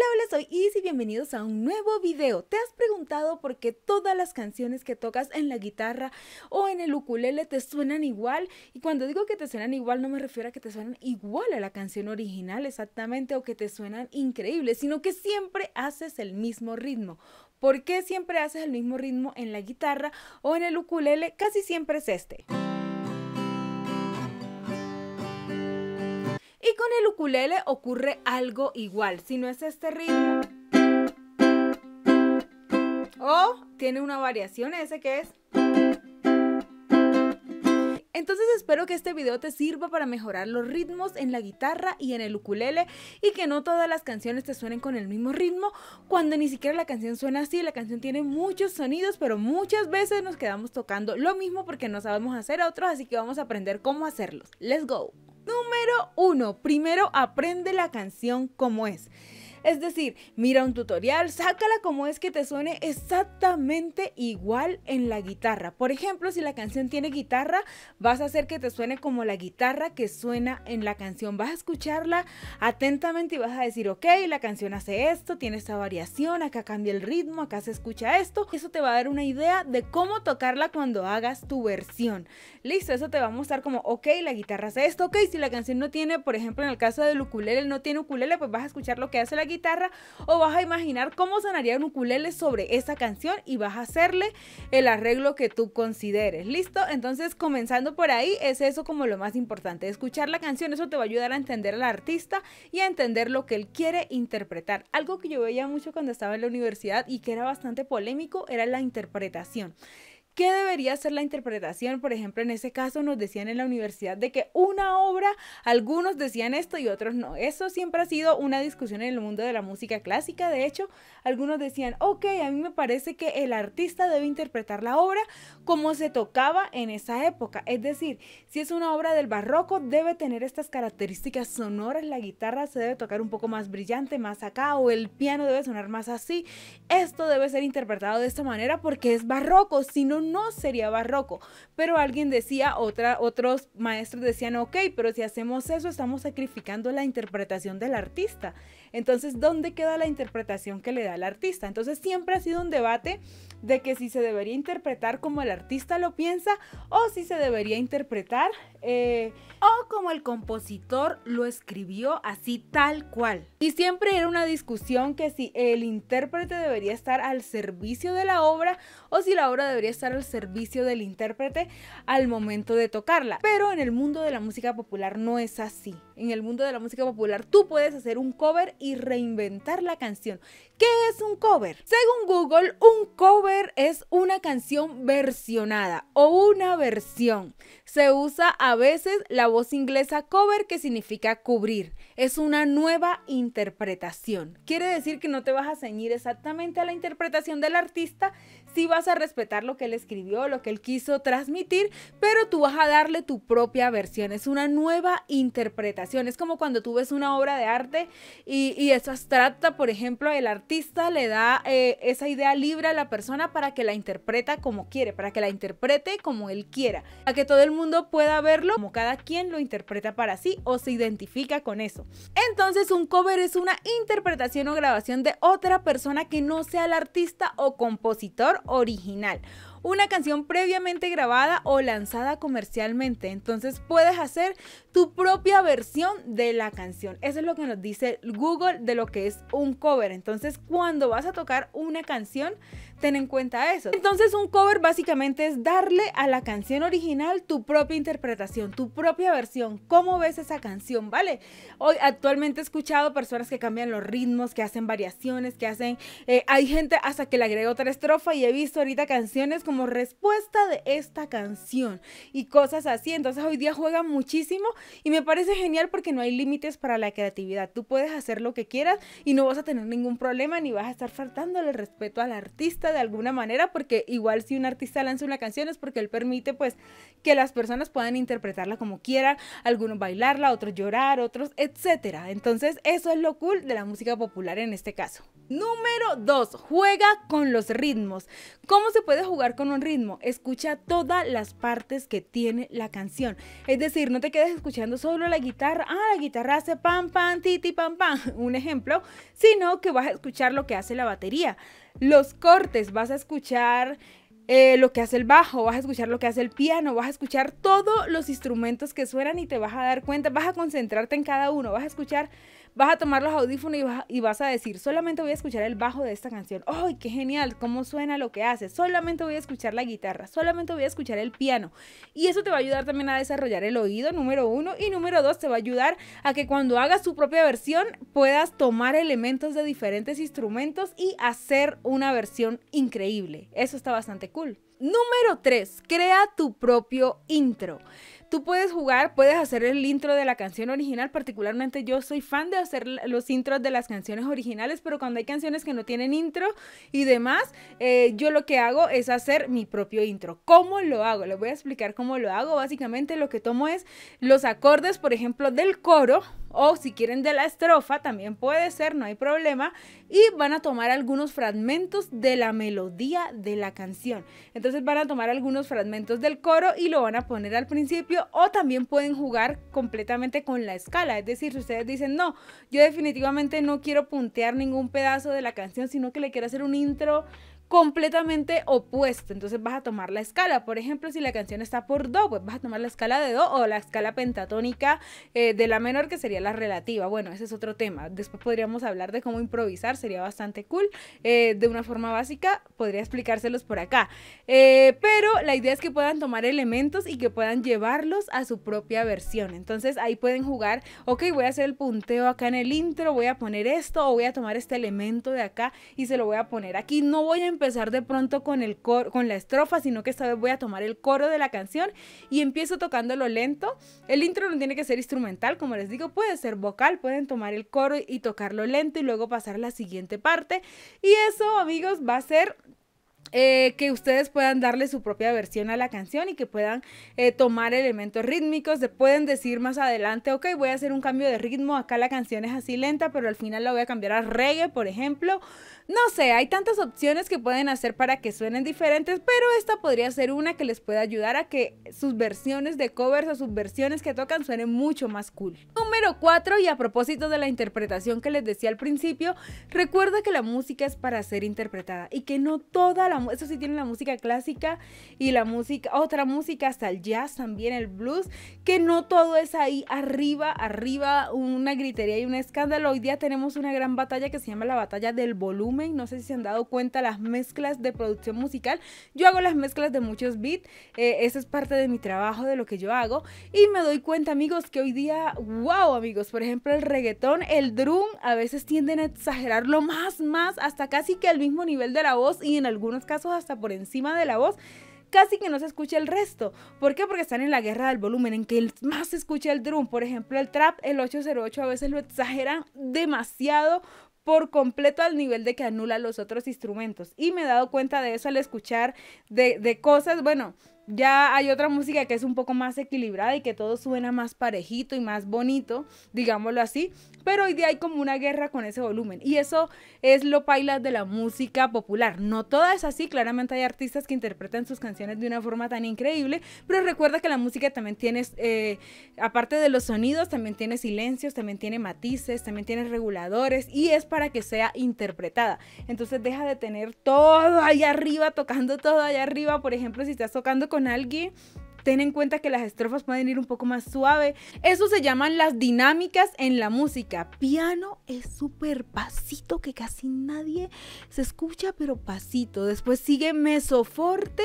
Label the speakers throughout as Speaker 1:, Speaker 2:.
Speaker 1: Hola, hola, soy Is y bienvenidos a un nuevo video. ¿Te has preguntado por qué todas las canciones que tocas en la guitarra o en el ukulele te suenan igual? Y cuando digo que te suenan igual no me refiero a que te suenan igual a la canción original exactamente o que te suenan increíbles, sino que siempre haces el mismo ritmo. ¿Por qué siempre haces el mismo ritmo en la guitarra o en el ukulele? Casi siempre es este. Y con el ukulele ocurre algo igual, si no es este ritmo. O tiene una variación ese que es... Entonces espero que este video te sirva para mejorar los ritmos en la guitarra y en el ukulele y que no todas las canciones te suenen con el mismo ritmo cuando ni siquiera la canción suena así, la canción tiene muchos sonidos pero muchas veces nos quedamos tocando lo mismo porque no sabemos hacer otros así que vamos a aprender cómo hacerlos. ¡Let's go! Número 1. primero aprende la canción como es. Es decir, mira un tutorial, sácala como es que te suene exactamente igual en la guitarra. Por ejemplo, si la canción tiene guitarra, vas a hacer que te suene como la guitarra que suena en la canción. Vas a escucharla atentamente y vas a decir, ok, la canción hace esto, tiene esta variación, acá cambia el ritmo, acá se escucha esto. Eso te va a dar una idea de cómo tocarla cuando hagas tu versión. Listo, eso te va a mostrar como, ok, la guitarra hace esto, ok, si la canción no tiene, por ejemplo, en el caso del ukulele, no tiene ukulele, pues vas a escuchar lo que hace la guitarra o vas a imaginar cómo sonaría un ukulele sobre esa canción y vas a hacerle el arreglo que tú consideres. ¿Listo? Entonces, comenzando por ahí, es eso como lo más importante. Escuchar la canción, eso te va a ayudar a entender al artista y a entender lo que él quiere interpretar. Algo que yo veía mucho cuando estaba en la universidad y que era bastante polémico era la interpretación. ¿Qué debería ser la interpretación? Por ejemplo, en ese caso nos decían en la universidad de que una obra, algunos decían esto y otros no. Eso siempre ha sido una discusión en el mundo de la música clásica. De hecho, algunos decían, ok, a mí me parece que el artista debe interpretar la obra como se tocaba en esa época. Es decir, si es una obra del barroco, debe tener estas características sonoras. La guitarra se debe tocar un poco más brillante, más acá, o el piano debe sonar más así. Esto debe ser interpretado de esta manera porque es barroco, si no no sería barroco. Pero alguien decía, otros maestros decían, ok, pero si hacemos eso estamos sacrificando la interpretación del artista. Entonces, ¿dónde queda la interpretación que le da el artista? Entonces, siempre ha sido un debate de que si se debería interpretar como el artista lo piensa o si se debería interpretar eh, o como el compositor lo escribió así tal cual. Y siempre era una discusión que si el intérprete debería estar al servicio de la obra o si la obra debería estar al servicio del intérprete al momento de tocarla. Pero en el mundo de la música popular no es así. En el mundo de la música popular tú puedes hacer un cover y reinventar la canción. ¿Qué es un cover? Según Google, un cover es una canción versionada o una versión. Se usa a veces la voz inglesa cover que significa cubrir. Es una nueva interpretación. Quiere decir que no te vas a ceñir exactamente a la interpretación del artista, si vas a respetar lo que él escribió, lo que él quiso transmitir, pero tú vas a darle tu propia versión. Es una nueva interpretación. Es como cuando tú ves una obra de arte y, y es abstracta, por ejemplo, el artista le da eh, esa idea libre a la persona para que la interpreta como quiere, para que la interprete como él quiera, a que todo el mundo pueda verlo como cada quien lo interpreta para sí o se identifica con eso. Entonces un cover es una interpretación o grabación de otra persona que no sea el artista o compositor original una canción previamente grabada o lanzada comercialmente. Entonces puedes hacer tu propia versión de la canción. Eso es lo que nos dice Google de lo que es un cover. Entonces cuando vas a tocar una canción, ten en cuenta eso. Entonces un cover básicamente es darle a la canción original tu propia interpretación, tu propia versión, cómo ves esa canción, ¿vale? Hoy actualmente he escuchado personas que cambian los ritmos, que hacen variaciones, que hacen... Eh, hay gente hasta que le agrega otra estrofa y he visto ahorita canciones como respuesta de esta canción y cosas así. Entonces hoy día juega muchísimo y me parece genial porque no hay límites para la creatividad. Tú puedes hacer lo que quieras y no vas a tener ningún problema ni vas a estar faltando el respeto al artista de alguna manera porque igual si un artista lanza una canción es porque él permite pues que las personas puedan interpretarla como quieran, algunos bailarla, otros llorar, otros, etcétera. Entonces eso es lo cool de la música popular en este caso. Número 2. Juega con los ritmos. ¿Cómo se puede jugar con un ritmo, escucha todas las partes que tiene la canción. Es decir, no te quedes escuchando solo la guitarra, ah, la guitarra hace pam, pam, titi, pam, pam, un ejemplo, sino que vas a escuchar lo que hace la batería. Los cortes, vas a escuchar eh, lo que hace el bajo, vas a escuchar lo que hace el piano, vas a escuchar todos los instrumentos que suenan y te vas a dar cuenta, vas a concentrarte en cada uno, vas a escuchar, vas a tomar los audífonos y vas, a decir, solamente voy a escuchar el bajo de esta canción, ¡ay, qué genial! ¿Cómo suena lo que hace? Solamente voy a escuchar la guitarra, solamente voy a escuchar el piano. Y eso te va a ayudar también a desarrollar el oído, número uno, y número dos, te va a ayudar a que cuando hagas tu propia versión puedas tomar elementos de diferentes instrumentos y hacer una versión increíble. Eso está bastante cool. Número 3. Crea tu propio intro. Tú puedes jugar, puedes hacer el intro de la canción original. Particularmente yo soy fan de hacer los intros de las canciones originales, pero cuando hay canciones que no tienen intro y demás, eh, yo lo que hago es hacer mi propio intro. ¿Cómo lo hago? Les voy a explicar cómo lo hago. Básicamente lo que tomo es los acordes, por ejemplo, del coro, o si quieren de la estrofa, también puede ser, no hay problema, y van a tomar algunos fragmentos de la melodía de la canción. Entonces van a tomar algunos fragmentos del coro y lo van a poner al principio o también pueden jugar completamente con la escala, es decir, si ustedes dicen, no, yo definitivamente no quiero puntear ningún pedazo de la canción, sino que le quiero hacer un intro completamente opuesto. Entonces vas a tomar la escala. Por ejemplo, si la canción está por Do, pues vas a tomar la escala de Do o la escala pentatónica eh, de la menor, que sería la relativa. Bueno, ese es otro tema. Después podríamos hablar de cómo improvisar, sería bastante cool. Eh, de una forma básica, podría explicárselos por acá. Eh, pero la idea es que puedan tomar elementos y que puedan llevarlos a su propia versión. Entonces ahí pueden jugar, ok, voy a hacer el punteo acá en el intro, voy a poner esto o voy a tomar este elemento de acá y se lo voy a poner aquí. No voy a empezar de pronto con, el con la estrofa, sino que esta vez voy a tomar el coro de la canción y empiezo tocándolo lento. El intro no tiene que ser instrumental, como les digo, puede ser vocal, pueden tomar el coro y tocarlo lento y luego pasar a la siguiente parte. Y eso, amigos, va a ser eh, que ustedes puedan darle su propia versión a la canción y que puedan eh, tomar elementos rítmicos, se pueden decir más adelante, ok, voy a hacer un cambio de ritmo, acá la canción es así lenta, pero al final la voy a cambiar a reggae, por ejemplo. No sé, hay tantas opciones que pueden hacer para que suenen diferentes, pero esta podría ser una que les pueda ayudar a que sus versiones de covers o sus versiones que tocan suenen mucho más cool. Número 4, y a propósito de la interpretación que les decía al principio, recuerda que la música es para ser interpretada y que no toda la eso sí tiene la música clásica y la música, otra música, hasta el jazz también, el blues, que no todo es ahí arriba, arriba, una gritería y un escándalo. Hoy día tenemos una gran batalla que se llama la batalla del volumen. No sé si se han dado cuenta las mezclas de producción musical. Yo hago las mezclas de muchos beats, eh, eso es parte de mi trabajo, de lo que yo hago. Y me doy cuenta, amigos, que hoy día, wow, amigos, por ejemplo, el reggaetón, el drum, a veces tienden a exagerarlo más, más, hasta casi que al mismo nivel de la voz y en algunos casos hasta por encima de la voz, casi que no se escucha el resto. ¿Por qué? Porque están en la guerra del volumen, en que más se escucha el drum. Por ejemplo, el trap, el 808 a veces lo exageran demasiado por completo al nivel de que anula los otros instrumentos. Y me he dado cuenta de eso al escuchar de, de cosas, bueno, ya hay otra música que es un poco más equilibrada y que todo suena más parejito y más bonito, digámoslo así, pero hoy día hay como una guerra con ese volumen y eso es lo paila de la música popular. No toda es así, claramente hay artistas que interpretan sus canciones de una forma tan increíble, pero recuerda que la música también tiene, eh, aparte de los sonidos, también tiene silencios, también tiene matices, también tiene reguladores y es para que sea interpretada. Entonces deja de tener todo ahí arriba, tocando todo allá arriba, por ejemplo, si estás tocando con alguien, ten en cuenta que las estrofas pueden ir un poco más suave. Eso se llaman las dinámicas en la música. Piano es súper pasito que casi nadie se escucha, pero pasito. Después sigue mesoforte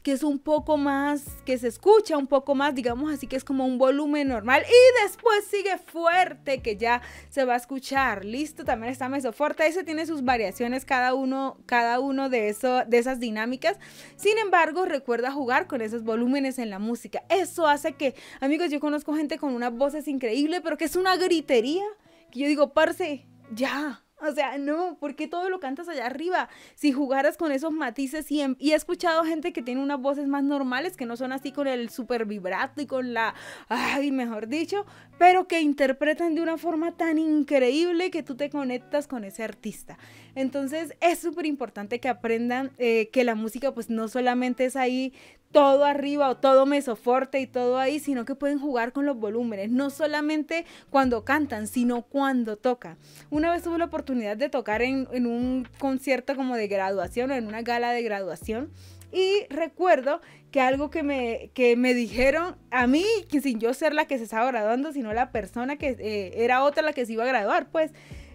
Speaker 1: que es un poco más, que se escucha un poco más, digamos así que es como un volumen normal y después sigue fuerte que ya se va a escuchar, listo, también está fuerte ese tiene sus variaciones cada uno, cada uno de, eso, de esas dinámicas, sin embargo recuerda jugar con esos volúmenes en la música, eso hace que, amigos, yo conozco gente con unas voces increíbles, pero que es una gritería, que yo digo, parce, ya, o sea, no, ¿por qué todo lo cantas allá arriba? Si jugaras con esos matices y, em, y he escuchado gente que tiene unas voces más normales, que no son así con el super vibrato y con la, ay, mejor dicho, pero que interpretan de una forma tan increíble que tú te conectas con ese artista. Entonces es súper importante que aprendan eh, que la música pues no solamente es ahí todo arriba o todo mesoforte y todo ahí, sino que pueden jugar con los volúmenes, no solamente cuando cantan, sino cuando tocan. Una vez tuve la oportunidad de tocar en, un concierto como de graduación o en una gala de graduación y recuerdo que algo que me, me dijeron a mí, que sin yo ser la que se estaba graduando, sino la persona que eh, era otra la que se iba a graduar, pues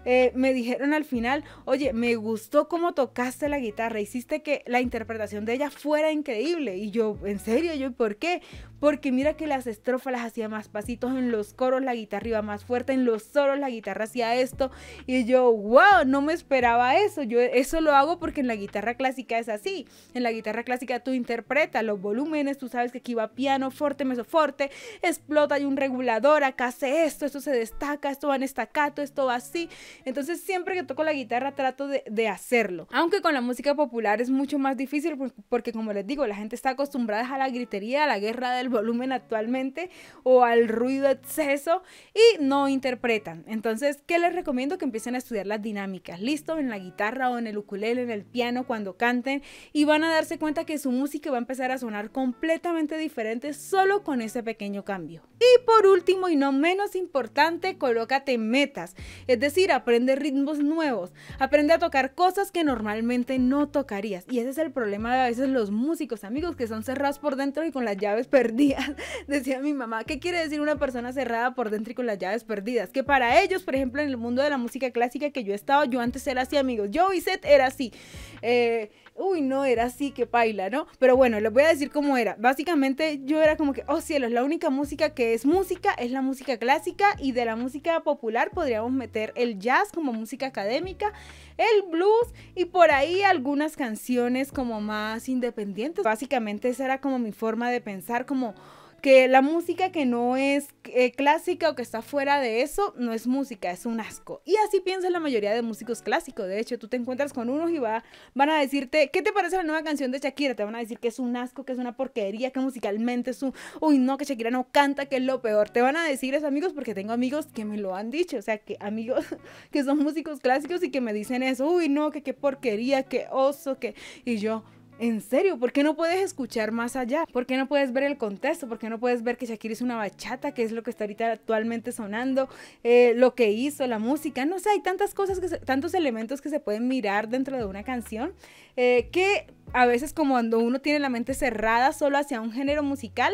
Speaker 1: eh, me dijeron al final, oye, me gustó cómo tocaste la guitarra, hiciste que la interpretación de ella fuera increíble. Y yo, en serio, yo, ¿por qué? Porque mira que las estrofas las hacía más pasitos, en los coros la guitarra iba más fuerte, en los solos la guitarra hacía esto. Y yo, wow, no me esperaba eso. Yo eso lo hago porque en la guitarra clásica es así. En la guitarra clásica tú interpretas los volúmenes, tú sabes que aquí va piano, forte, fuerte explota, hay un regulador, acá hace esto, esto se destaca, esto va en esto va así. Entonces siempre que toco la guitarra trato de, hacerlo. Aunque con la música popular es mucho más difícil porque, como les digo, la gente está acostumbrada a la gritería, a la guerra del volumen actualmente o al ruido exceso y no interpretan. Entonces, ¿qué les recomiendo? Que empiecen a estudiar las dinámicas, listo, en la guitarra o en el ukulele, en el piano, cuando canten y van a darse cuenta que su música va a empezar a sonar completamente diferente solo con ese pequeño cambio. Y por último y no menos importante, colócate metas, es decir, aprende ritmos nuevos, aprende a tocar cosas que normalmente no tocarías. Y ese es el problema de a veces los músicos, amigos, que son cerrados por dentro y con las llaves perdidas. Decía mi mamá, ¿qué quiere decir una persona cerrada por dentro y con las llaves perdidas? Que para ellos, por ejemplo, en el mundo de la música clásica que yo he estado, yo antes era así, amigos. Yo, Seth era así. Eh, uy, no era así, que paila, ¿no? Pero bueno, les voy a decir cómo era. Básicamente yo era como que, oh cielos, la única música que es música es la música clásica y de la música popular podríamos meter el jazz como música académica, el blues y por ahí algunas canciones como más independientes. Básicamente esa era como mi forma de pensar, como que la música que no es eh, clásica o que está fuera de eso no es música, es un asco. Y así piensa la mayoría de músicos clásicos. De hecho, tú te encuentras con unos y va, van a decirte, ¿qué te parece la nueva canción de Shakira? Te van a decir que es un asco, que es una porquería, que musicalmente es un, uy, no, que Shakira no canta, que es lo peor. Te van a decir eso, amigos, porque tengo amigos que me lo han dicho. O sea, que amigos que son músicos clásicos y que me dicen eso, uy, no, que qué porquería, que oso, que... Y yo, ¿En serio? ¿Por qué no puedes escuchar más allá? ¿Por qué no puedes ver el contexto? ¿Por qué no puedes ver que Shakira es una bachata, que es lo que está ahorita actualmente sonando, eh, lo que hizo, la música? No sé, hay tantas cosas, que tantos elementos que se pueden mirar dentro de una canción eh, que a veces como cuando uno tiene la mente cerrada solo hacia un género musical,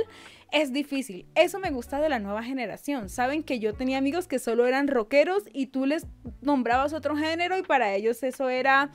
Speaker 1: es difícil. Eso me gusta de la nueva generación. Saben que yo tenía amigos que solo eran rockeros y tú les nombrabas otro género y para ellos eso era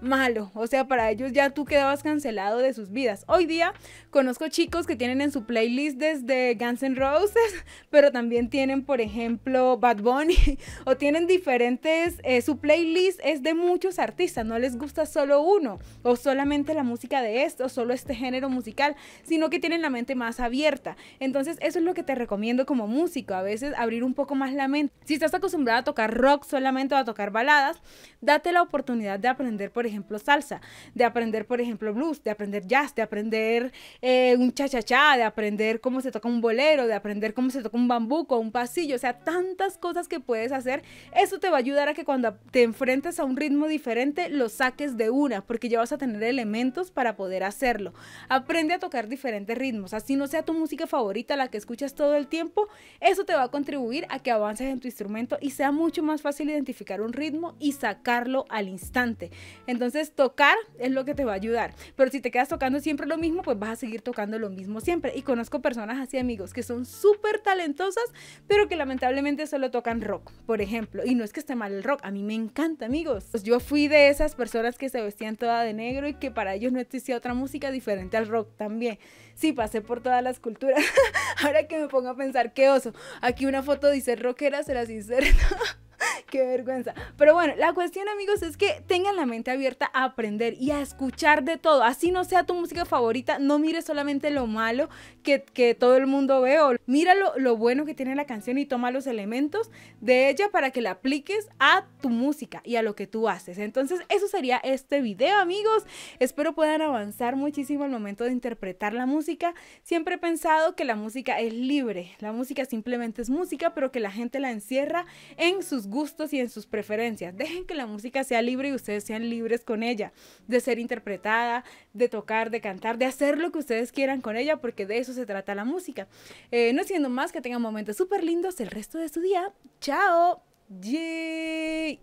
Speaker 1: malo. O sea, para ellos ya tú quedabas cancelado de sus vidas. Hoy día conozco chicos que tienen en su playlist desde Guns N' Roses, pero también tienen, por ejemplo, Bad Bunny o tienen diferentes. Eh, su playlist es de muchos artistas. No les gusta solo uno o solamente la música de esto, o solo este género musical, sino que tienen la mente más abierta entonces eso es lo que te recomiendo como músico, a veces abrir un poco más la mente. Si estás acostumbrado a tocar rock solamente o a tocar baladas, date la oportunidad de aprender, por ejemplo, salsa, de aprender, por ejemplo, blues, de aprender jazz, de aprender eh, un cha-cha-cha, de aprender cómo se toca un bolero, de aprender cómo se toca un bambuco, un pasillo, o sea, tantas cosas que puedes hacer. Eso te va a ayudar a que cuando te enfrentes a un ritmo diferente, lo saques de una, porque ya vas a tener elementos para poder hacerlo. Aprende a tocar diferentes ritmos, así no sea tu música favorita, la que escuchas todo el tiempo, eso te va a contribuir a que avances en tu instrumento y sea mucho más fácil identificar un ritmo y sacarlo al instante. Entonces, tocar es lo que te va a ayudar. Pero si te quedas tocando siempre lo mismo, pues vas a seguir tocando lo mismo siempre. Y conozco personas así, amigos, que son súper talentosas, pero que lamentablemente solo tocan rock, por ejemplo. Y no es que esté mal el rock, a mí me encanta, amigos. Pues yo fui de esas personas que se vestían toda de negro y que para ellos no existía otra música diferente al rock también. Sí, pasé por todas las culturas Ahora que me pongo a pensar, qué oso. Aquí una foto dice rockera, será sincero Qué vergüenza. Pero bueno, la cuestión, amigos, es que tengan la mente abierta a aprender y a escuchar de todo. Así no sea tu música favorita, no mires solamente lo malo que, todo el mundo ve o mira lo, lo bueno que tiene la canción y toma los elementos de ella para que la apliques a tu música y a lo que tú haces. Entonces, eso sería este video, amigos. Espero puedan avanzar muchísimo al momento de interpretar la música. Siempre he pensado que la música es libre. La música simplemente es música, pero que la gente la encierra en sus gustos y en sus preferencias. Dejen que la música sea libre y ustedes sean libres con ella, de ser interpretada, de tocar, de cantar, de hacer lo que ustedes quieran con ella, porque de eso se trata la música. Eh, no siendo más, que tengan momentos súper lindos el resto de su día. ¡Chao! ¡Yay!